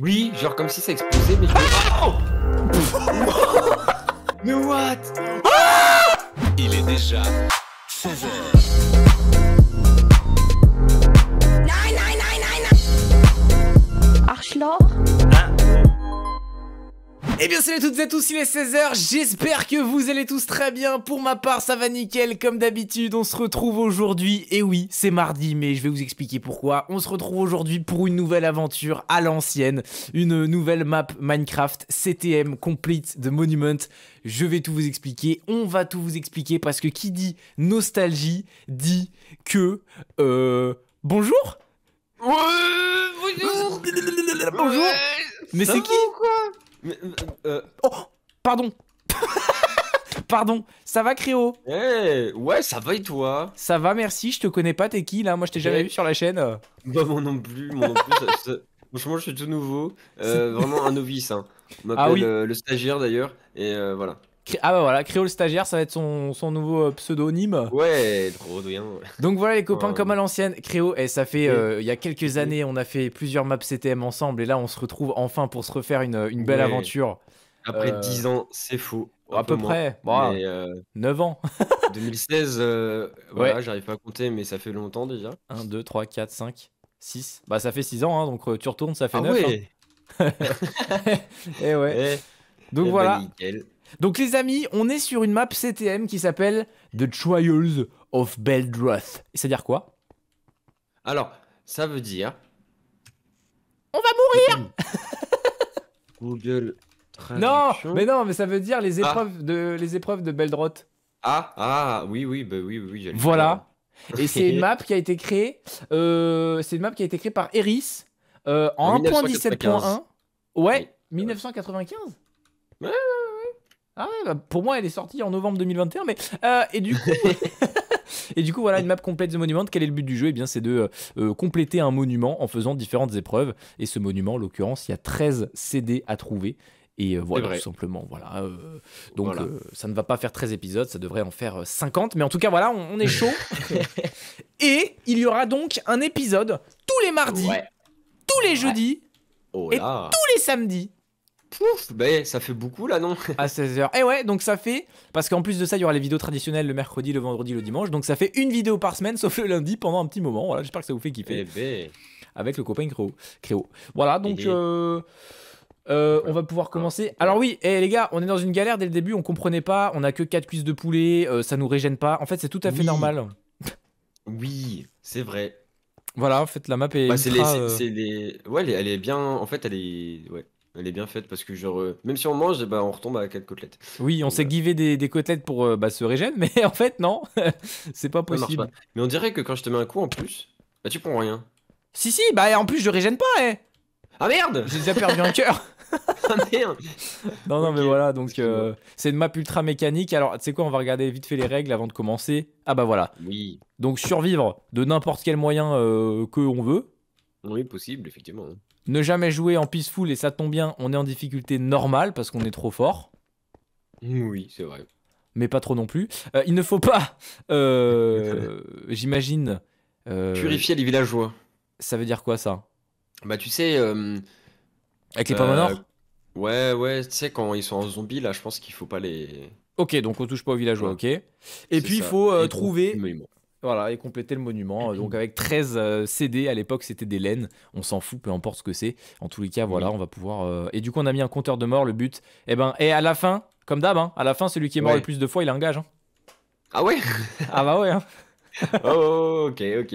Oui, genre comme si ça explosait, mais. Ah mais what ah Il est déjà 16 heures. Archelor eh bien salut à toutes et à tous, il est 16h, j'espère que vous allez tous très bien, pour ma part ça va nickel, comme d'habitude on se retrouve aujourd'hui, et oui c'est mardi mais je vais vous expliquer pourquoi, on se retrouve aujourd'hui pour une nouvelle aventure à l'ancienne, une nouvelle map Minecraft CTM Complete de Monument, je vais tout vous expliquer, on va tout vous expliquer parce que qui dit nostalgie dit que... Euh... Bonjour ouais, Bonjour Bonjour Mais c'est qui euh, euh, oh Pardon Pardon, ça va Créo Eh Ouais, ça va et toi Ça va, merci, je te connais pas, t'es qui là Moi je t'ai jamais vu sur la chaîne. Bah moi non plus, moi non plus. Franchement, je suis tout nouveau, euh, vraiment un novice. On hein. ah m'appelle le stagiaire d'ailleurs, et voilà. Ah bah voilà, Créole Stagiaire, ça va être son, nouveau euh, pseudonyme. Ouais, trop bien. Donc voilà les copains, comme à l'ancienne, Créo, et eh, ça fait, euh, il y a quelques années, on a fait plusieurs maps CTM ensemble, et là on se retrouve enfin pour se refaire une, belle aventure. Après 10 euh, ans, c'est fou. À peu, près, 9 bah, ans. 2016, voilà, ouais. j'arrive pas à compter, mais ça fait longtemps déjà. 1, 2, 3, 4, 5, 6. Bah ça fait 6 ans, hein, donc tu retournes, ça fait 9. Ah hein. et eh ouais. Eh, donc ben, voilà. Bah, donc les amis, on est sur une map CTM qui s'appelle The Trials of Beldroth. C'est à dire quoi Alors, ça veut dire... On va mourir mmh. Google Non, mais non, mais ça veut dire les ah. épreuves de les épreuves de Beldroth. Ah ah oui oui bah oui oui. Voilà. Et c'est une map qui a été créée. Euh, c'est une map qui a été créée par Eris euh, en 1.17.1. Ouais, 1995. Ouais. Ah bah, pour moi, elle est sortie en novembre 2021, mais euh, et du coup. et du coup, voilà une map complète de monument. Quel est le but du jeu Eh bien, c'est de euh, euh, compléter un monument en faisant différentes épreuves. Et ce monument, en l'occurrence, il y a 13 CD à trouver. Et voilà, tout simplement. Voilà. donc, ça ne va pas faire 13 épisodes, ça devrait en faire 50. Mais en tout cas, voilà, on, est chaud. et il y aura donc un épisode tous les mardis, tous les jeudis oh et tous les samedis. Pouf, ben ça fait beaucoup là, non À 16h. Eh et ouais, donc ça fait. Parce qu'en plus de ça, il y aura les vidéos traditionnelles le mercredi, le vendredi, le dimanche. Donc ça fait une vidéo par semaine, sauf le lundi, pendant un petit moment. Voilà, j'espère que ça vous fait kiffer. Eh ben. Avec le copain Créo. Voilà, donc. Ben. Euh, euh, on va pouvoir commencer. Alors oui, et les gars, on est dans une galère dès le début, on comprenait pas, on a que 4 cuisses de poulet, euh, ça nous régène pas. En fait, c'est tout à fait normal. oui, c'est vrai. Voilà, en fait, la map est. Bah, les, les... Ouais, elle est bien. En fait, elle est. Ouais. Elle est bien faite parce que genre, même si on mange, eh ben, on retombe à 4 côtelettes. Oui, on s'est euh, givé des, côtelettes pour euh, bah, se régénérer, mais en fait, non, c'est pas possible. Mais on dirait que quand je te mets un coup en plus, bah, tu prends rien. Si, si, bah en plus, je régène pas, hein. Ah merde J'ai déjà perdu un cœur Ah merde Non, non, mais voilà, donc euh, c'est une map ultra mécanique. Alors, tu sais quoi, on va regarder vite fait les règles avant de commencer. Ah bah voilà. Oui. Donc, survivre de n'importe quel moyen que on veut. Oui, possible, effectivement. Hein. Ne jamais jouer en peaceful et ça tombe bien, on est en difficulté normale parce qu'on est trop fort. Oui, c'est vrai. Mais pas trop non plus. Euh, il ne faut pas, euh, j'imagine. Euh, Purifier les villageois. Ça veut dire quoi ça Bah, tu sais. Avec les pommes Ouais, ouais, tu sais, quand ils sont en zombie, là, je pense qu'il faut pas les. Ok, donc on touche pas aux villageois, ok. Et puis il faut trouver voilà, et compléter le monument. Mm-hmm. Donc avec 13 euh, CD, à l'époque c'était des laines, on s'en fout, peu importe ce que c'est. En tous les cas, voilà, mm-hmm. on va pouvoir... Euh, et du coup on a mis un compteur de mort, le but. Et eh ben, et à la fin, comme d'hab, hein, à la fin celui qui est mort le plus de fois, il a un hein. Ah ouais Ah bah ouais. Hein. oh ok, ok.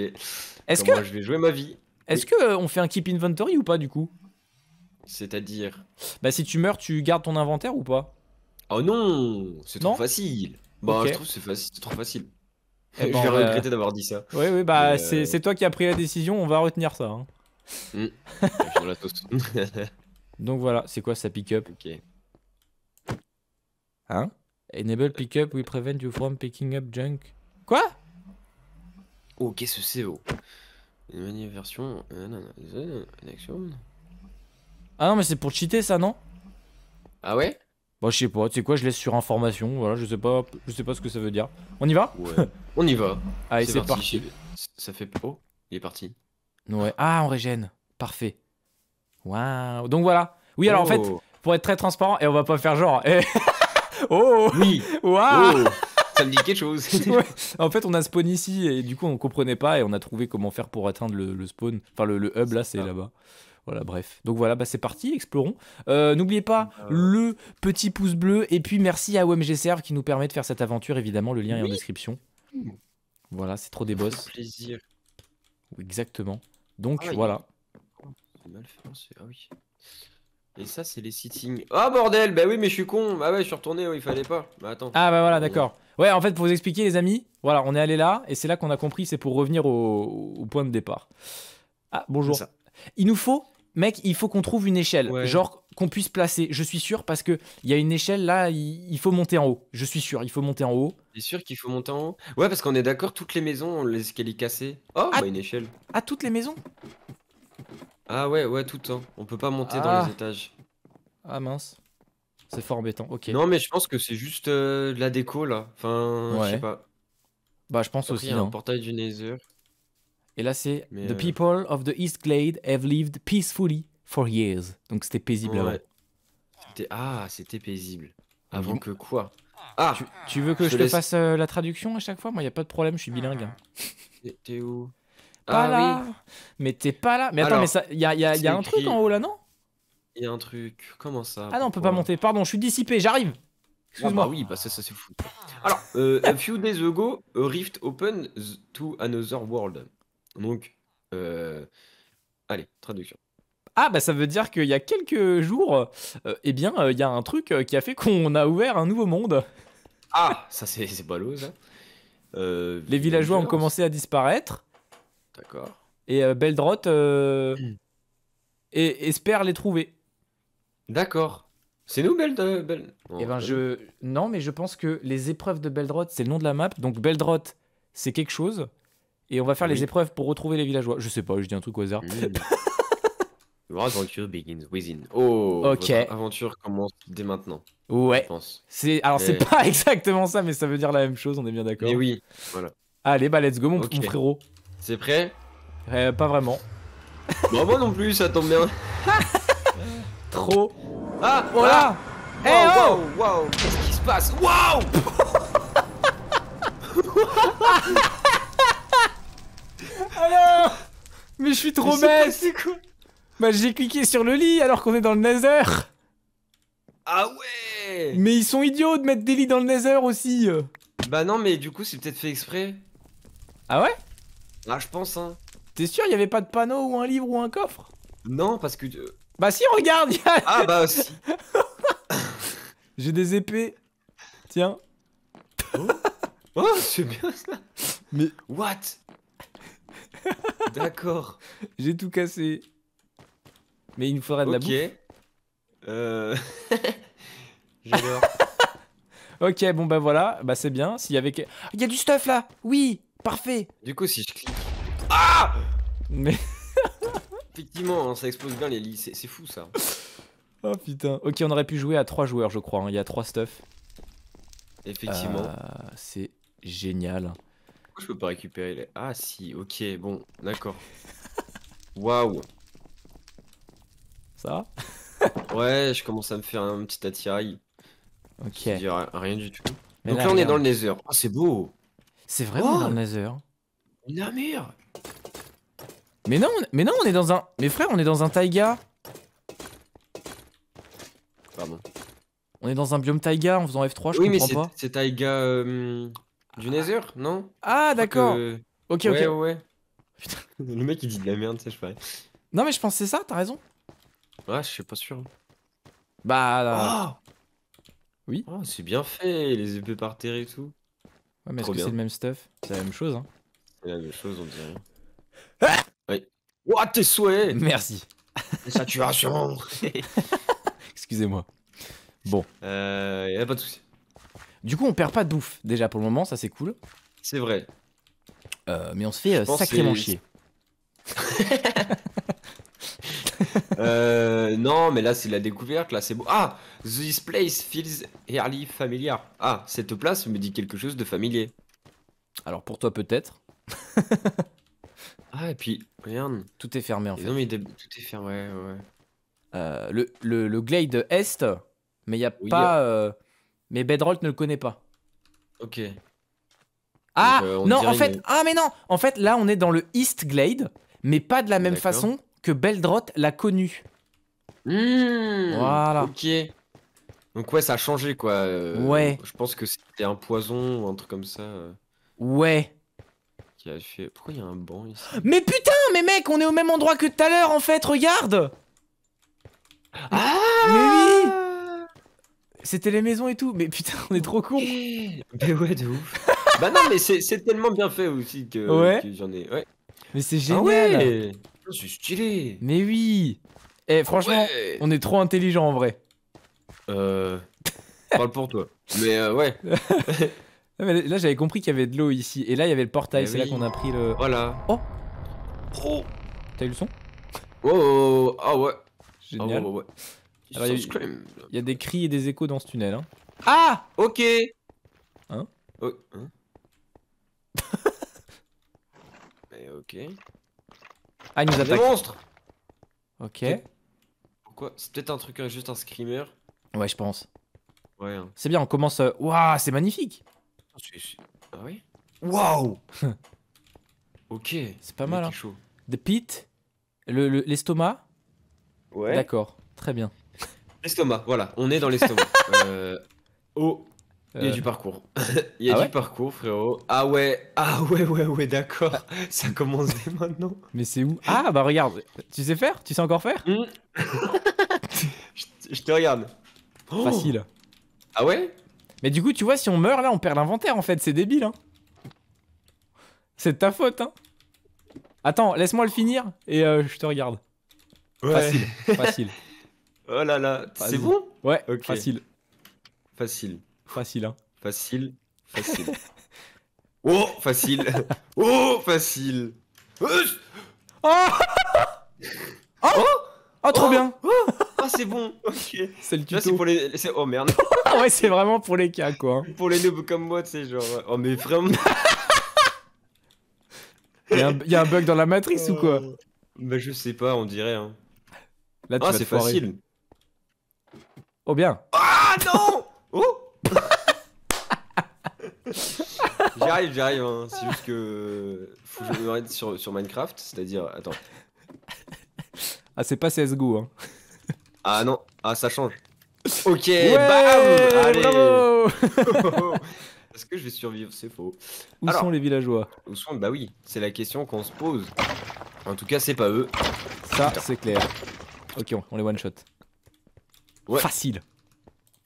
Est-ce que... Moi je vais jouer ma vie. Est-ce que qu'on euh, fait un keep inventory ou pas du coup C'est-à-dire Bah si tu meurs, tu gardes ton inventaire ou pas Oh non C'est trop facile Bah je trouve c'est trop facile. Eh je ben, vais regretter d'avoir dit ça. Oui, oui, bah, euh, c'est toi qui as pris la décision, on va retenir ça. Hein. Mm. Donc voilà, c'est quoi ça pick-up Ok. Hein Enable pick-up, we prevent you from picking up junk. Quoi Oh, qu'est-ce que c'est, oh Une manière version. Euh, ah non, mais c'est pour cheater ça, non Ah ouais Bah, je sais pas, tu sais quoi, je laisse sur information, voilà, je sais pas, je sais pas ce que ça veut dire. On y va Ouais. On y va. Allez, ah, c'est parti. Ça fait. Oh, il est parti. Ouais. Ah, on régène. Parfait. Waouh. Donc voilà. Oui, alors en fait, oh. pour être très transparent, et on va pas faire genre. Eh. oh Oui Waouh oh. Ça me dit quelque chose. En fait, on a spawn ici et du coup, on comprenait pas et on a trouvé comment faire pour atteindre le, spawn. Enfin, le, hub là, c'est là-bas. Voilà, bref. Donc voilà, bah c'est parti, explorons. Euh, n'oubliez pas euh. le petit pouce bleu et puis merci à OMG Serve qui nous permet de faire cette aventure. Évidemment, le lien est en description. Voilà, c'est trop des boss. plaisir. Exactement. Donc voilà. Et ça, c'est les sittings. Ah bordel, bah oui, mais je suis con. Ah ouais, je suis retourné, il fallait pas. Bah, attends. Ah bah voilà, d'accord. Ouais, en fait, pour vous expliquer, les amis, voilà, on est allé là, et c'est là qu'on a compris, c'est pour revenir au... point de départ. Ah, bonjour. Il nous faut, mec, il faut qu'on trouve une échelle. Genre, qu'on puisse placer. Je suis sûr parce que il y a une échelle là, il, faut monter en haut. Je suis sûr, il faut monter en haut. et sûr qu'il faut monter en haut. Ouais, parce qu'on est d'accord, toutes les maisons on escaliers cassé. Oh, à ah bah, une échelle. À ah, toutes les maisons Ah ouais, ouais, tout le temps. On peut pas monter dans ah. les étages. Ah mince. C'est fort embêtant. Ok. Non, mais je pense que c'est juste euh, la déco là. Enfin, je sais pas. Bah, je pense aussi. un hein. portail du Nether. Et là, c'est The euh, people of the East Glade have lived peacefully for years. Donc c'était paisible avant. Ah, c'était paisible. Mhm. Avant que quoi Ah tu, veux que je, te fasse euh, la traduction à chaque fois Moi, il n'y a pas de problème, je suis bilingue. Hein. Ah. T'es où Pas ah là Mais t'es pas là Mais attends, mais il y a, un truc en haut là, non Il y a un truc. Comment ça Ah non, on peut pas monter. Pardon, je suis dissipé, j'arrive Excuse-moi. Ah bah oui, bah ça, ça c'est fou. Alors, euh, a few days ago, a rift opened to another world. Donc, euh, allez, traduction. Ah bah ça veut dire qu'il y a quelques jours, euh, eh bien euh, il y a un truc euh, qui a fait qu'on a ouvert un nouveau monde. Ah ça c'est ballot ça. les villageois ont commencé à disparaître. D'accord. Et Beldroth hmm. et, espère les trouver. D'accord. C'est nous Beld... Eh ben, je... Non mais je pense que les épreuves de Beldroth c'est le nom de la map. Donc Beldroth c'est quelque chose. Et on va faire les épreuves pour retrouver les villageois. Je sais pas, je dis un truc au hasard. Hmm. begins within. Oh, ok. Aventure commence dès maintenant. Ouais. C'est alors c'est pas exactement ça, mais ça veut dire la même chose. On est bien d'accord. Mais oui. Voilà. Allez, bah let's go, mon, frérot. C'est prêt euh, Pas vraiment. Bah, moi non plus, ça tombe bien. Trop. Ah, oh voilà. Eh oh, hey, wow, Qu'est-ce qui se passe Wow Alors Mais je suis trop bête. C'est quoi bah j'ai cliqué sur le lit alors qu'on est dans le nether Ah ouais Mais ils sont idiots de mettre des lits dans le nether aussi Bah non mais du coup c'est peut-être fait exprès. Ah ouais Ah je pense hein. T'es sûr il y avait pas de panneau ou un livre ou un coffre Non parce que... Euh, bah si regarde Ah bah aussi J'ai des épées. Tiens. Oh, oh c'est bien ça Mais... What D'accord. J'ai tout cassé. Mais il nous faudrait de la bouffe. Ok. Euh... J'adore. ok, bon bah voilà, bah c'est bien. S'il y avait, ah, il y a du stuff là. Oui, parfait. Du coup, si je clique. Ah Mais. Effectivement, hein, ça explose bien les lits. C'est fou ça. oh putain. Ok, on aurait pu jouer à 3 joueurs, je crois. Hein. Il y a 3 stuff. Effectivement. Euh, c'est génial. je peux pas récupérer les. Ah si, ok, bon, d'accord. Waouh. Ça va Ouais, je commence à me faire un petit attirail. Ok. rien du tout. Donc là, on est dans le Nether. Oh, c'est beau C'est vraiment est oh dans le Nether. On mer Mais non, mais non, on est dans un. Mais frère, on est dans un taïga. Pardon. On est dans un biome taïga en faisant F3, je oui, comprends mais C'est taïga euh, du ah. Nether, non Ah d'accord. Ok, ok. Ouais, Putain, le mec il dit de la merde, ça je parie. Non mais je pensais ça, t'as raison. Ouais, je suis pas sûr. Bah là. oui. Oh, c'est bien fait, les épées par terre et tout. Ouais, mais est-ce que c'est le même stuff C'est la même chose, hein C'est la même chose, on dirait. Ouais ah oui. tes souhaits Merci. Saturation Excusez-moi. Bon. Euh, a pas de soucis. Du coup, on perd pas de déjà, pour le moment, ça c'est cool. C'est vrai. Euh, mais on se fait euh, sacrément chier. euh, non, mais là, c'est la découverte. Là, c'est beau. Ah, this place feels early familiar. Ah, cette place me dit quelque chose de familier. Alors, pour toi, peut-être. ah, et puis, regarde. Tout est fermé, en fait. Non, mais tout est fermé, ouais. Euh, le, le, le, glade est, mais il n'y a pas. Euh. Euh, mais Bedrock ne le connaît pas. Ok. Ah, euh, non, en fait. Ah, mais non En fait, là, on est dans le East Glade mais pas de la même façon que Beldroth l'a connu. Hmm, voilà. Ok. Donc ouais, ça a changé quoi. Euh, ouais. Je pense que c'était un poison ou un truc comme ça. Euh, ouais. Qui a fait. Pourquoi il y a un banc ici Mais putain, mais mec, on est au même endroit que tout à l'heure en fait. Regarde. Ah. Mais oui. C'était les maisons et tout. Mais putain, on est trop con. mais ouais, de ouf. bah non, mais c'est tellement bien fait aussi que, j'en ai. Ouais. Mais c'est ah génial c'est stylé. Mais oui. Eh, franchement, on est trop intelligent en vrai. Euh. Parle pour toi. Mais euh, ouais. mais là, j'avais compris qu'il y avait de l'eau ici. Et là, il y avait le portail. Eh c'est là qu'on a pris le. Voilà. Oh. T'as eu le son Oh, oh, oh, oh. Ah, ouais. Génial. Ah, ouais, il, y a, des cris et des échos dans ce tunnel. Hein. Ah Ok Hein, oh, hein. ok. Ah, il nous attaque. Des monstres Ok. Pourquoi C'est peut-être un truc, juste un screamer. Ouais, je pense. Ouais. Hein. C'est bien, on commence. Waouh, c'est magnifique Ah oui Waouh Ok. C'est pas mal. Hein. Chaud. The pit, l'estomac. ouais. D'accord, très bien. L'estomac, voilà, on est dans l'estomac. euh, oh, il y a euh, du parcours. Il y a ah du parcours, frérot. Ah ouais, ah ouais, ouais, ouais, d'accord. Ça commence dès maintenant. Mais c'est où Ah bah regarde, tu sais faire Tu sais encore faire hmm. je, te regarde. Oh. Facile. Ah ouais Mais du coup, tu vois, si on meurt là, on perd l'inventaire en fait. C'est débile, hein. C'est de ta faute, hein. Attends, laisse-moi le finir et euh, je te regarde. Facile, facile. oh là là, c'est bon Ouais, facile. Facile. Facile, hein. Facile, facile. oh, facile. oh, facile. Ah oh, ah, oh, trop bien. Oh, ah, c'est bon. Ok. C'est le tuto. Là, c'est pour les. Oh merde. ouais, c'est vraiment pour les cas, quoi. Hein. pour les noobs comme moi, tu sais, genre. Oh, mais vraiment. Il y, un... a un bug dans la matrice ou quoi euh, Bah, je sais pas, on dirait. Hein. Là, tu c'est facile. Oh, bien. Oh non Oh J'arrive, j'arrive. Hein. C'est juste que faut que je me raide sur, Minecraft, c'est-à-dire attends. Ah, c'est pas CS:GO. Hein. Ah non, ah ça change. Ok, bam, allez. Est-ce que je vais survivre C'est faux. Où sont les villageois Où sont Bah oui, c'est la question qu'on se pose. En tout cas, c'est pas eux. Ça, c'est clair. Ok, on, on les one shot. Ouais. Facile.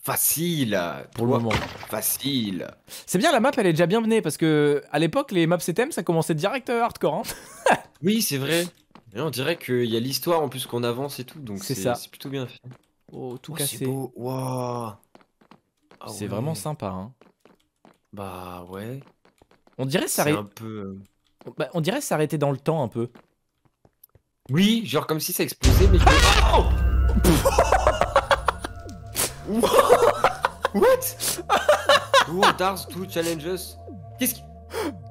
Facile Pour le moment. Facile C'est bien, la map, elle est déjà bien menée, parce que à l'époque, les maps CTM, ça commençait direct euh, hardcore. Hein oui, c'est vrai. Et on dirait qu'il y a l'histoire en plus qu'on avance et tout, donc c'est ça. C'est plutôt bien fait. Oh, tout oh, cassé. C'est beau. Wow. Ah c'est vraiment sympa. Hein. Bah ouais. On dirait s'arrêter. Un peu. Euh, bah, on dirait s'arrêter dans le temps un peu. Oui, genre comme si ça explosait, mais. What Who on to challenge challenges Qu'est-ce qui...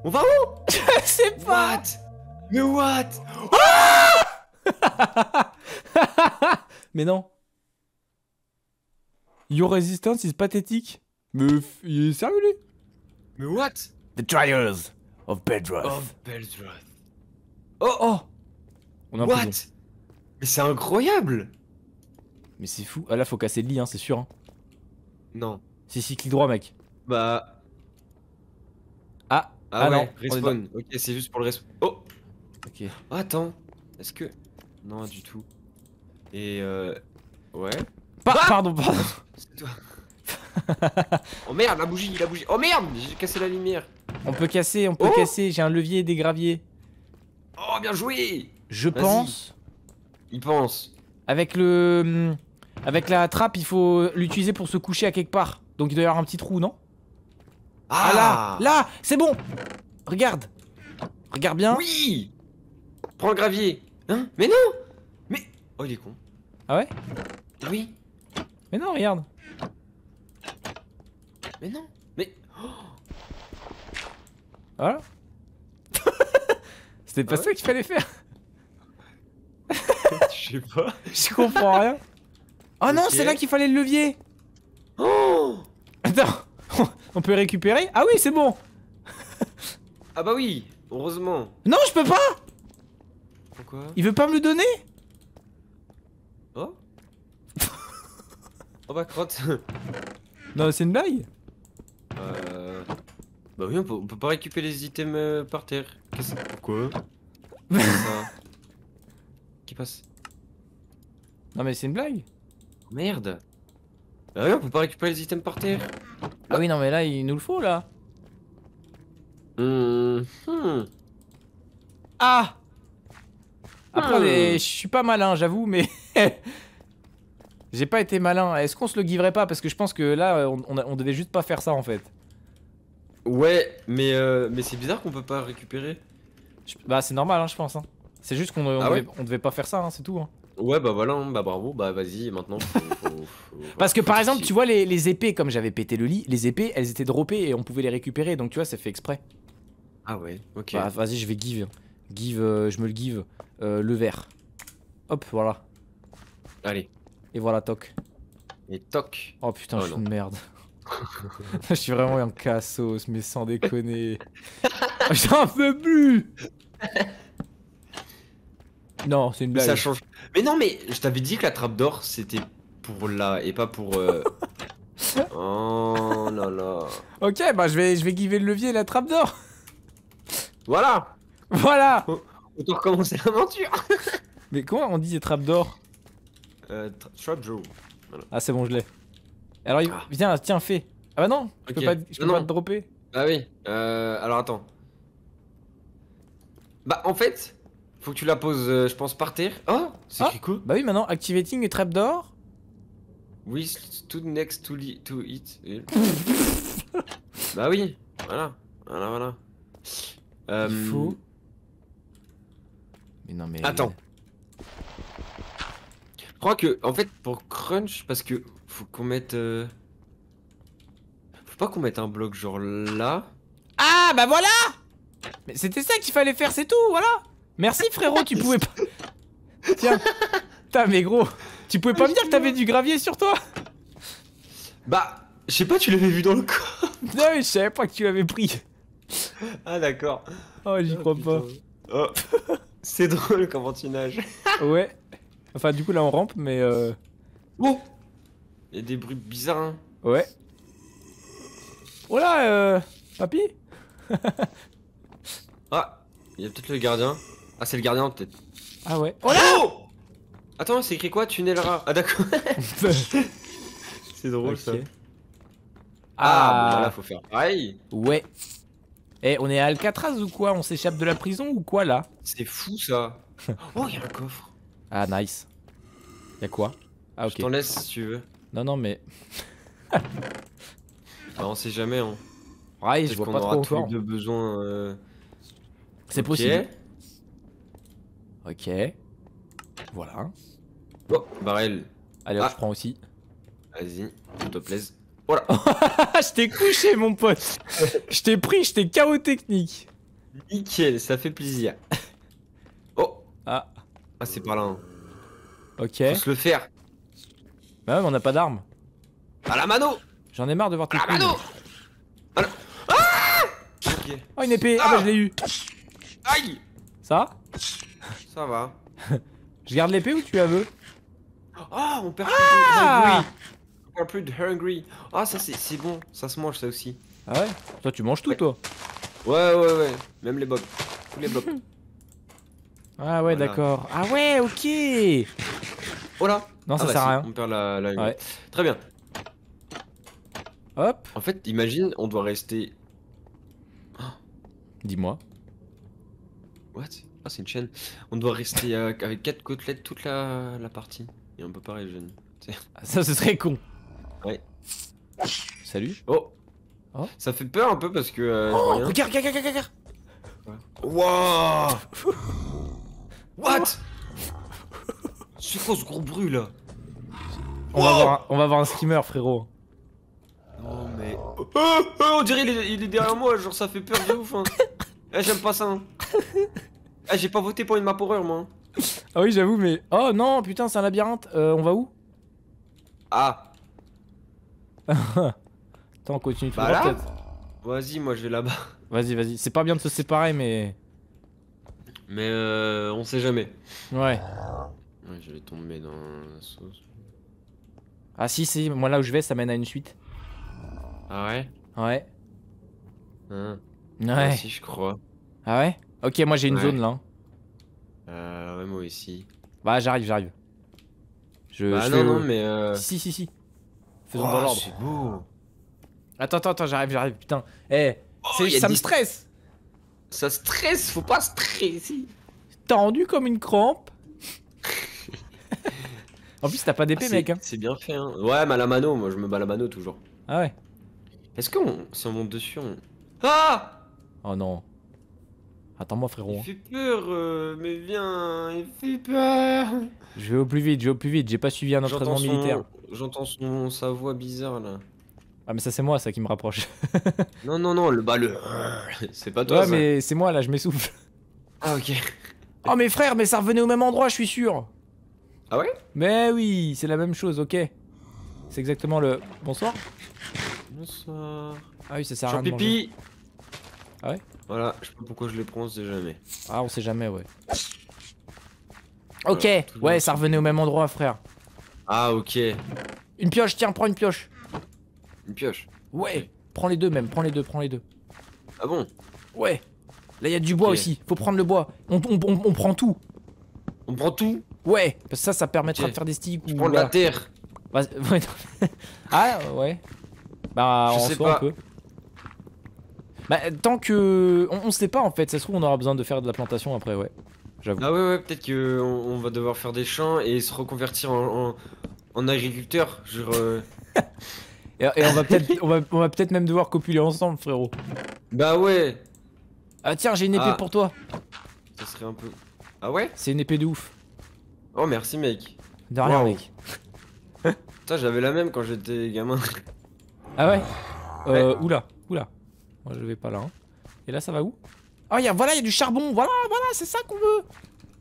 On va où Je sais pas What Mais what Mais non Your resistance is pathétique Mais il est sérieux lui Mais what The trials of Bedroth. Of Bedroth. Oh oh On a What Mais c'est incroyable mais c'est fou. Ah là, faut casser le lit, hein, c'est sûr. Hein. Non. Si, si, clic droit, mec. Bah. Ah, ah, ah non. Respawn. Ok, c'est juste pour le respawn. Oh Ok. Attends, est-ce que. Non, du tout. Et euh. Ouais. Ah pardon, pardon. C'est toi. oh merde, la bougie, la bougie. Oh merde, j'ai cassé la lumière. On peut casser, on peut oh. casser. J'ai un levier et des graviers. Oh, bien joué Je pense. Il pense. Avec le. Hum, avec la trappe, il faut l'utiliser pour se coucher à quelque part. Donc il doit y avoir un petit trou, non ah, ah, là Là C'est bon Regarde Regarde bien Oui Prends le gravier Hein Mais non Mais... Oh, il est con. Ah ouais ah oui Mais non, regarde Mais non Mais... Oh voilà C'était pas ah ça qu'il fallait faire Je sais pas. Je comprends rien. Oh non, c'est là qu'il fallait le levier oh Attends, on peut récupérer Ah oui, c'est bon Ah bah oui, heureusement Non, je peux pas Pourquoi Il veut pas me le donner Oh Oh bah crotte Non, c'est une blague Euh... Bah oui, on peut, pas récupérer les items euh, par terre. Qu'est-ce que... Pourquoi Qui passe Non mais c'est une blague Merde. Ah on peut pas récupérer les items par terre. Ah oui, non, mais là, il nous le faut, là. Hmm. Ah hmm. Après, je suis pas malin, j'avoue, mais... J'ai pas été malin. Est-ce qu'on se le giverait pas Parce que je pense que là, on, devait juste pas faire ça, en fait. Ouais, mais, euh, mais c'est bizarre qu'on peut pas récupérer. bah, c'est normal, hein, je pense. Hein. C'est juste qu'on ah devait, pas faire ça, hein, c'est tout. Ouais, bah voilà, hein, bah bravo, bah vas-y, maintenant. Parce que par exemple, tu vois, les, épées, comme j'avais pété le lit, les épées, elles étaient droppées et on pouvait les récupérer, donc tu vois, ça fait exprès. Ah ouais, ok. Bah vas-y, je vais give. Give, euh, je me le give. Euh, le verre. Hop, voilà. Allez. Et voilà, toc. Et toc. Oh putain, oh je suis une merde. je suis vraiment un cassos, mais sans déconner. J'en veux plus non, c'est une blague. Ça change. Mais non, mais je t'avais dit que la trappe d'or c'était pour là et pas pour. Euh... oh là là. Ok, bah je vais, je vais giver le levier et la trappe d'or. Voilà. Voilà. On, peut recommencer l'aventure. mais comment on dit des trappes d'or euh, Joe. Ah, c'est bon, je l'ai. Alors, ah. viens, tiens, fais. Ah bah non, je peux pas, te dropper. Bah oui. Euh, alors attends. Bah en fait, faut que tu la poses, euh, je pense, par terre. Oh C'est ah, cool. Bah oui, maintenant, activating trap trapdoor. oui to next to, to it. bah oui, voilà. Voilà, voilà. Euh... Mais non, mais... Attends. Je crois que, en fait, pour crunch, parce que faut qu'on mette... Euh, faut pas qu'on mette un bloc genre là. Ah, bah voilà Mais c'était ça qu'il fallait faire, c'est tout, voilà Merci frérot, tu pouvais pas... Tiens, t'as mais gros, tu pouvais pas me dire que t'avais du gravier sur toi Bah, je sais pas, tu l'avais vu dans le coin Non mais je savais pas que tu l'avais pris Ah d'accord Oh j'y ah, crois pas oh, C'est drôle comment tu nages Ouais Enfin du coup là on rampe mais euh... oh Il y a des bruits bizarres hein. Ouais Oh là euh... Papy Ah Il y a peut-être le gardien ah, c'est le gardien peut-être. Ah ouais. Oh là oh Attends, c'est écrit quoi Tunnel rat. Ah d'accord. c'est drôle ça. Ah, ah. là faut faire pareil. Ouais. Eh, on est à Alcatraz ou quoi On s'échappe de la prison ou quoi là C'est fou ça. oh, y'a un coffre. Ah, nice. Y'a quoi Ah, ok. Je t'en laisse si tu veux. Non, non, mais. bah, on sait jamais. Hein. Ouais, je vois pas trop tous besoin. Euh. C'est possible. Ok. Voilà. Oh, barrel. Allez, on ah. je prends aussi. Vas-y, s'il te plaît. Voilà. je t'ai couché, mon pote. je t'ai pris, je t'ai KO technique. Nickel, ça fait plaisir. oh. Ah. Ah, c'est par là. Hein. Ok. On se le faire. Bah ouais, mais on n'a pas d'arme. À la mano J'en ai marre de voir tes À la mano à la... Ah Oh, une épée Ah, bah, ah. je l'ai eu Aïe Ça ça va. je garde l'épée ou tu la veux Oh, on perd plus de hungry. On perd plus de hungry. Ah, ça c'est bon, ça se mange ça aussi. Ah ouais Toi, tu manges tout, toi Ouais, ouais, ouais. Même les bobs Tous les bobs. ah ouais, d'accord. Ah ouais, ok Oh là Non, ça ah bah sert à rien. on perd la, la ouais. Très bien. Hop. En fait, imagine, on doit rester. Dis-moi. What ah, c'est une chaîne. On doit rester euh, avec 4 côtelettes toute la, la, partie. Et on peut pas pareil, Ah, ça, ce serait con. Ouais. Salut. Oh. oh. Ça fait peur un peu parce que. Euh, oh, regarde, regarde, regarde, regarde. Wouah What C'est quoi ce gros bruit là on, va voir un, on va voir un skimmer frérot. Non mais. Oh, on dirait il est, derrière moi, genre ça fait peur de ouf. Hein. eh, J'aime pas ça. Hein. Ah, j'ai pas voté pour une map horreur, moi. Hein. ah oui, j'avoue, mais. Oh non, putain, c'est un labyrinthe. Euh, on va où Ah. Attends, on continue tout bah Vas-y, moi je vais là-bas. Vas-y, vas-y. C'est pas bien de se séparer, mais. Mais euh, on sait jamais. Ouais. Ouais, vais tomber dans la sauce. Ah si, si, moi là où je vais, ça mène à une suite. Ah ouais Ouais. Ah. Ouais. si, je crois. Ah ouais Ok, moi j'ai une zone là. Hein. Euh, ouais, moi ici. Bah, j'arrive, j'arrive. Je, bah, non, non, mais. Euh... Si, si, si. Faisons dans oh, l'ordre. Attends, attends, attends, j'arrive, j'arrive, putain. Eh, oh, ça me stresse. Ça stresse, faut pas stresser. Tendu comme une crampe. en plus, t'as pas d'épée, ah, mec. Hein. C'est bien fait, hein. Ouais, mais à la mano, moi je me bats à la mano toujours. Ah ouais. Est-ce qu'on. Si on monte dessus, on. Ah Oh non. Attends-moi, frérot. Il hein. peur, euh, mais viens, il fait peur. Je vais au plus vite, je vais au plus vite. J'ai pas suivi un entraînement militaire. J'entends son... sa voix bizarre là. Ah mais ça c'est moi ça qui me rapproche. non non non le bah le c'est pas toi. Ouais mais c'est moi là je m'essouffle. Ah ok. Oh mais frère, mais ça revenait au même endroit je suis sûr. Ah ouais Mais oui c'est la même chose ok. C'est exactement le bonsoir. Bonsoir. Ah oui ça sert à rien. pipi. ah ouais. Voilà, je sais pas pourquoi je les prends, on sait jamais. Ah, on sait jamais, ouais. Ok, ouais, ça revenait au même endroit, frère. Ah, ok. Une pioche, tiens, prends une pioche. Une pioche Ouais, prends les deux même, prends les deux, prends les deux. Ah bon Ouais. Là, il a du bois aussi, faut prendre le bois. On, on, prend tout. On prend tout Ouais, parce que ça, ça permettra de faire des sticks. Je ou, prends la terre. ah, ouais. Bah, on en sais soi, pas. Bah, tant que. On, sait pas en fait, ça se trouve, on aura besoin de faire de la plantation après, ouais. J'avoue. Ah ouais, ouais, peut-être qu'on on va devoir faire des champs et se reconvertir en, en, agriculteur. Genre. Euh. et, on va peut-être même devoir copuler ensemble, frérot. Bah ouais. Ah tiens, j'ai une épée ah. pour toi. Ça serait un peu. Ah ouais C'est une épée de ouf. Oh merci, mec. De rien, mec. Putain, j'avais la même quand j'étais gamin. Ah ouais, ouais. là, euh, Oula, oula. Moi je vais pas là. Hein. Et là ça va où oh, voilà, il y a du charbon. Voilà, voilà, c'est ça qu'on veut.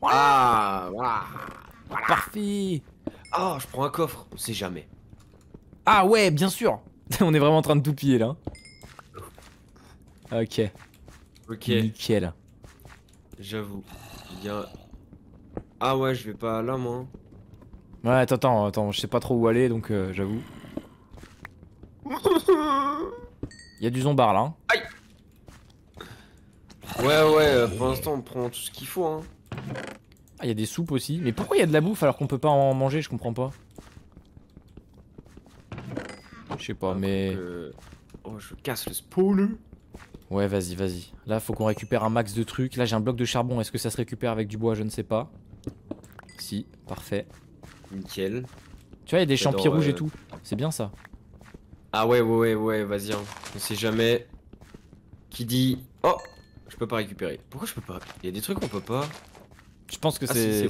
Ah, voilà. voilà. Parfait. oh, je prends un coffre, on sait jamais. Ah ouais, bien sûr. on est vraiment en train de tout piller là. Oh. Ok. Ok. Nickel. J'avoue. Ah ouais, je vais pas là moi. Ouais, attends, attends, je sais pas trop où aller donc euh, j'avoue. Y'a y a du zombar là. Hein. Aïe Ouais, ouais, euh, pour l'instant on prend tout ce qu'il faut. Hein. Ah, il y des soupes aussi. Mais pourquoi il y de la bouffe alors qu'on peut pas en manger Je comprends pas. Je sais pas, mais. Euh, oh, je casse le spoil. Ouais, vas-y, vas-y. Là, faut qu'on récupère un max de trucs. Là, j'ai un bloc de charbon. Est-ce que ça se récupère avec du bois Je ne sais pas. Si, parfait. Nickel. Tu vois, y'a des champignons rouges et euh, tout. C'est bien ça. Ah ouais, ouais, ouais, vas-y. Hein. On sait jamais. Qui dit... Oh Je peux pas récupérer. Pourquoi je peux pas Il y a des trucs qu'on peut pas. Je pense que ah, c'est...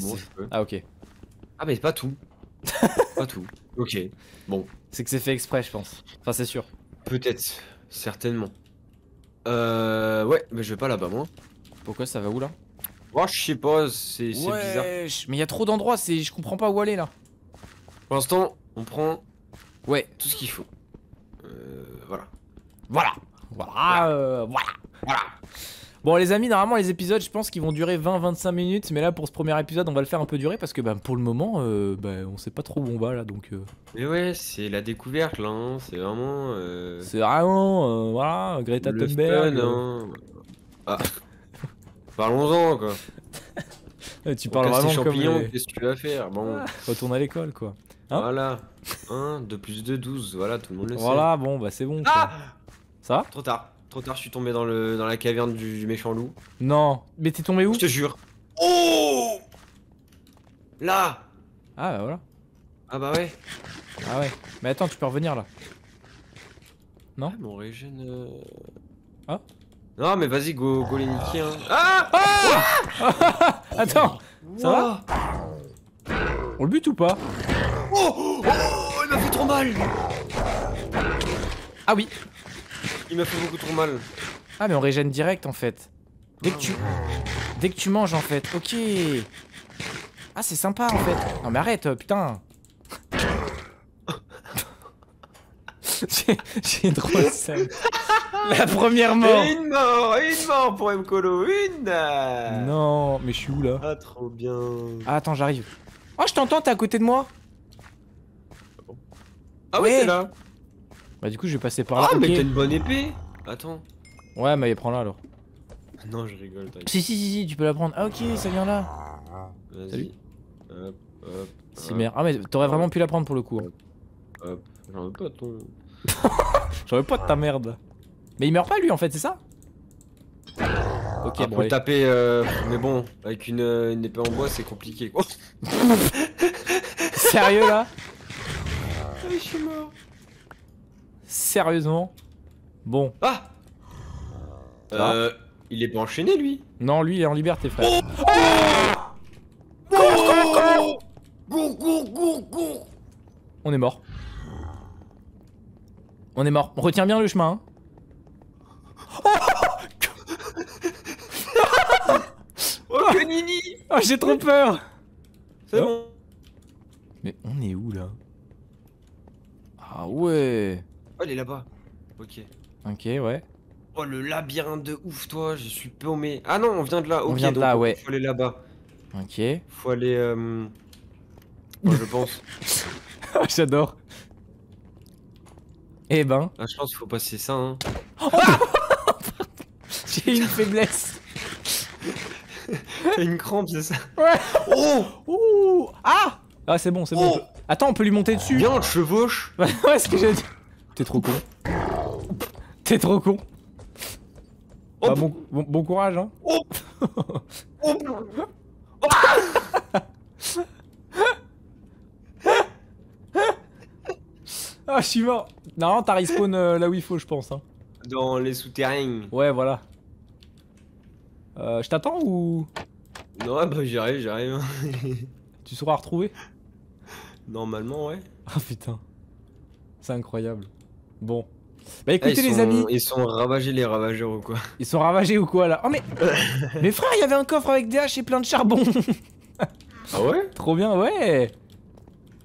Ah ok. Ah mais pas tout. pas tout. Ok. Bon. C'est que c'est fait exprès, je pense. Enfin, c'est sûr. Peut-être. Certainement. Euh... Ouais, mais je vais pas là-bas, moi. Pourquoi Ça va où, là Oh, je sais pas, c'est bizarre. Mais il y a trop d'endroits, c'est je comprends pas où aller, là. Pour l'instant, on prend... Ouais. Tout ce qu'il faut. Euh, voilà. Voilà. Ah, euh, voilà. voilà. Bon les amis, normalement les épisodes je pense qu'ils vont durer 20-25 minutes, mais là pour ce premier épisode on va le faire un peu durer parce que ben pour le moment euh, ben, on sait pas trop où on va là donc... Mais ouais c'est la découverte là, hein. c'est vraiment... C'est vraiment, voilà, Greta Thunberg... Hein. Ah. Parlons-en quoi Euh, tu parles vraiment comme qu'est-ce que tu vas faire Bon, retourne à l'école quoi. Hein voilà. 1 2 plus 2 12, voilà, tout le monde le sait. Voilà, bon bah c'est bon quoi. Ah Ça va Trop tard. Trop tard, je suis tombé dans le dans la caverne du, méchant loup. Non, mais t'es tombé où Je te jure. Oh Là Ah bah voilà. Ah bah ouais. Ah ouais. Mais attends, tu peux revenir là. Non ah, Mon régène. Euh, ah non, mais vas-y, go, go les Hein. Ah, ah Attends, ça va On le bute ou pas oh, oh, Il m'a fait trop mal Ah oui Il m'a fait beaucoup trop mal. Ah, mais on régène direct en fait. Dès que tu. Dès que tu manges en fait. Ok Ah, c'est sympa en fait. Non, mais arrête, putain J'ai trop sale. La première mort Une mort Une mort pour Mkolo Une Non, mais je suis où là Ah, trop bien Ah, attends, j'arrive. Oh, je t'entends, t'es à côté de moi Ah ouais, t'es là Bah, du coup, je vais passer par là. Ah, mais t'as une bonne épée Attends. Ouais, mais prends-la alors. Ah non, je rigole, t'inquiète. Si, si, si, si, tu peux la prendre. Ah, ok, ça vient là. Vas-y. Hop, hop. Si, merde. Ah, mais t'aurais vraiment pu la prendre pour le coup. Hein. Hop, j'en veux pas ton. j'en veux pas de ta merde. Mais il meurt pas lui en fait, c'est ça Ok, Pour le taper, euh, mais bon, avec une, euh, une épée en bois, c'est compliqué quoi. Sérieux là ah, Je suis mort. Sérieusement Bon. Ah euh, il est pas enchaîné lui Non, lui il est en liberté frère. Oh cours oh eh On est mort. On est mort. On retient bien le chemin. Hein. Oh Oh que nini ah, j'ai trop peur C'est bon Mais on est où là Ah ouais Oh elle est là-bas Ok. Ok ouais. Oh le labyrinthe de ouf toi, je suis paumé. Ah non on vient de là, ok on vient de là, ouais. faut aller là-bas. Ok. Faut aller euh... je pense. J'adore. Eh ben. Ah, je pense qu'il faut passer ça hein. Ah J'ai une faiblesse. T'as une crampe, c'est ça Ouais Oh Ouh Ah Ah, c'est bon, c'est bon. Oh. Attends, on peut lui monter dessus. Viens, on te chevauche. ouais, ce que j'ai dit. T'es trop con. T'es trop con. bah, bon, bon, courage, hein. Oh oh ah, je suis mort. Normalement t'as respawn euh, là où il faut, je pense. Hein. Dans les souterrains. Ouais, voilà. Euh, je t'attends ou Non, bah j'arrive, j'arrive. tu seras retrouvé Normalement, ouais. Ah putain. C'est incroyable. Bon. Bah écoutez eh, les amis. Ils sont ravagés les ravageurs ou quoi Ils sont ravagés ou quoi là Oh mais... mais frère, il y avait un coffre avec des haches et plein de charbon Ah ouais Trop bien, ouais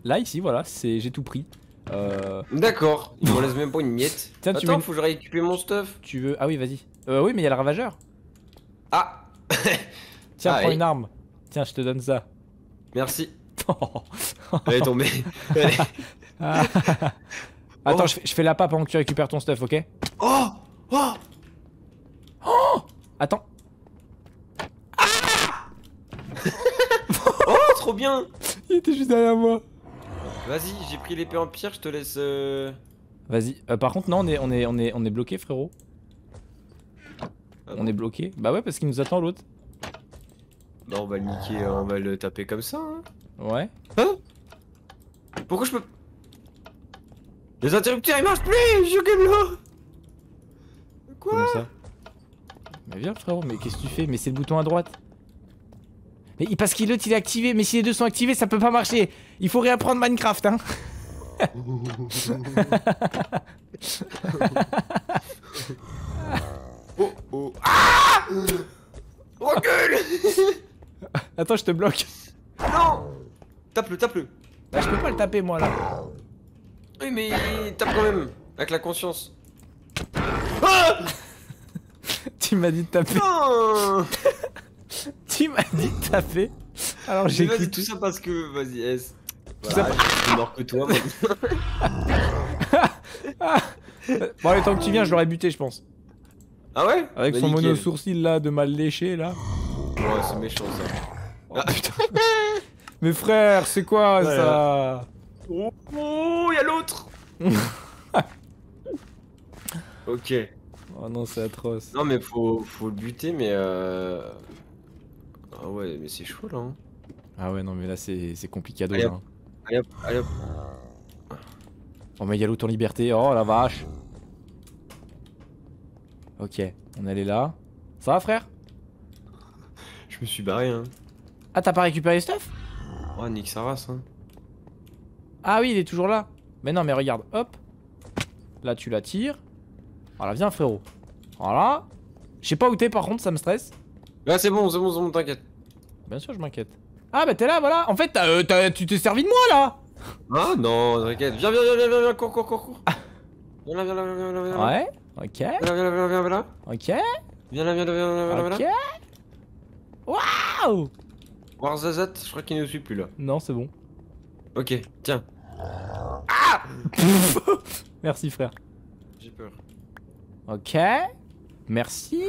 Là ici, voilà, c'est j'ai tout pris. Euh... D'accord, il me laisse même pas une miette. Tiens, Attends, tu faut que je récupère mon stuff. Tu veux... Ah oui, vas-y. Euh, oui, mais il y a le ravageur. Ah Tiens, ah, prends une arme. Tiens, je te donne ça. Merci. Elle est tombée. Attends, je, fais, la pas pendant que tu récupères ton stuff, ok Oh Oh Oh Attends. Ah. oh, trop bien Il était juste derrière moi. Vas-y, j'ai pris l'épée en pierre, je te laisse... Euh. Vas-y. Euh, par contre, non, on est, on est, on est, on est bloqué, frérot. Ah on est bloqué. Bah ouais, parce qu'il nous attend l'autre. Bah on va le niquer, ah. on va le taper comme ça. Hein. Ouais. Hein Pourquoi je peux... Les interrupteurs ils marchent plus Je comme là Quoi Mais viens frérot, mais qu'est-ce que tu fais Mais c'est le bouton à droite. Mais parce qu'il l'autre il est activé, mais si les deux sont activés ça peut pas marcher. Il faut réapprendre Minecraft hein Euh. Recule Attends, je te bloque. Non Tape-le, tape-le. Bah, je peux pas le taper, moi, là. Oui, mais tape quand même, avec la conscience. Ah tu m'as dit de taper. tu m'as dit de taper. Alors j'ai vas tout ça parce que... Vas-y, S. Voilà, mort que toi, ah. bon, le temps que tu viens, je l'aurais buté, je pense. Ah ouais Avec bah, son mono sourcil là de mal léché là. Ouais, c'est méchant ça. ah putain Mais frère, c'est quoi ça Oh, y'a y a l'autre Ok. Oh non, c'est atroce. Non, mais faut, faut le buter, mais euh. Ah ouais, mais c'est chaud là. Hein. Ah ouais, non, mais là c'est compliqué à doser. Hein. Allez hop, allez hop. Oh, mais y'a l'autre en liberté, oh la vache. Ok, on est là. Ça va frère Je me suis barré hein. Ah t'as pas récupéré le stuff Oh nique sa race hein. Ah oui il est toujours là. Mais non mais regarde, hop. Là tu la tires. Voilà viens frérot. Voilà. Je sais pas où t'es par contre ça me stresse. Là c'est bon, c'est bon, c'est bon, t'inquiète. Bien sûr je m'inquiète. Ah bah t'es là voilà. En fait euh, tu t'es servi de moi là Ah non, t'inquiète. Viens, viens, viens, viens, viens, cours, cours, cours, ah. Viens là, viens là, viens là, viens là. Ouais Ok. Viens là, viens là, viens là, viens là. Ok. Viens là, viens là, viens là, viens Ok. Waouh Warzazat, je crois qu'il ne nous suit plus là. Non, c'est bon. Ok, tiens. Ah Merci frère. J'ai peur. Ok. Merci.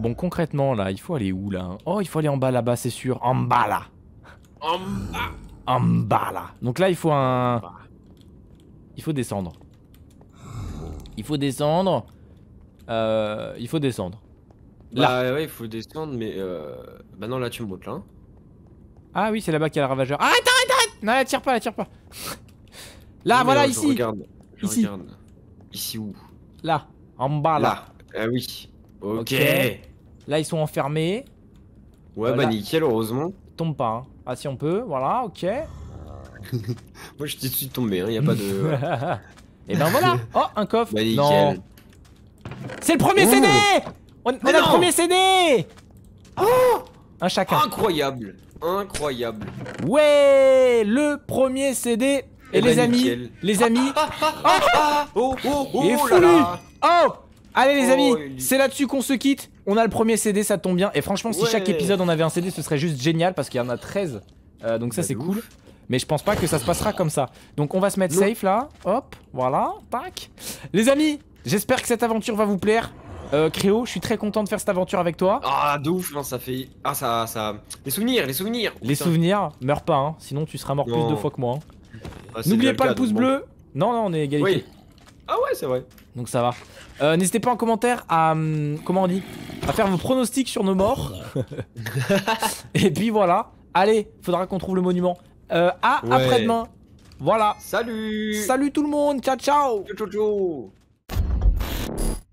Bon, concrètement là, il faut aller où là hein Oh, il faut aller en bas là-bas, c'est sûr. En bas là. En bas. En bas là. Donc là, il faut un. Il faut descendre. Il faut descendre. Euh, il faut descendre. Bah, là. ouais, il faut descendre, mais euh, Bah non, là tu me montes là. Hein. Ah oui, c'est là-bas qu'il y a le ravageur. arrête, arrête, arrête Non, elle tire pas, elle tire pas. là, voilà, euh, ici. Regarde, ici. Regarde. Ici où Là, en bas là. ah oui. ok. Là, ils sont enfermés. Ouais, euh, bah nickel, heureusement. Tombe pas, hein. Ah si on peut, voilà, ok. Moi je suis tombé, hein, y a pas de... Et eh ben voilà Oh, un coffre bah, Non C'est le premier CD On, a le premier CD Oh Un chacun. Incroyable Incroyable Ouais Le premier CD Et, eh ben, les, amis, les ah, amis ah, ah, oh. oh Oh Oh, oh, là là. oh Allez les oh, amis, c'est là-dessus qu'on se quitte On a le premier CD, ça tombe bien Et franchement, si chaque épisode on avait un CD, ce serait juste génial Parce qu'il y en a 13 euh, donc ça bah, c'est cool. Mais je pense pas que ça se passera comme ça. Donc on va se mettre safe là. Hop, voilà, tac. Les amis, j'espère que cette aventure va vous plaire. Euh, Créo, je suis très content de faire cette aventure avec toi. Ah, de ouf, ça fait. Ah, ça. ça... Les souvenirs, les souvenirs. les souvenirs, meurs pas, hein, sinon tu seras mort plus de fois que moi. Hein. Ah, N'oubliez pas le, pouce bleu. Non, non, on est égalité. Ah, ouais, c'est vrai. Donc ça va. Euh, n'hésitez pas en commentaire à. Hum, comment on dit À faire vos pronostics sur nos morts. Et puis voilà. Allez, faudra qu'on trouve le monument. Euh, à après-demain. Voilà. Salut Salut tout le monde, ciao ciao Ciao ciao ciao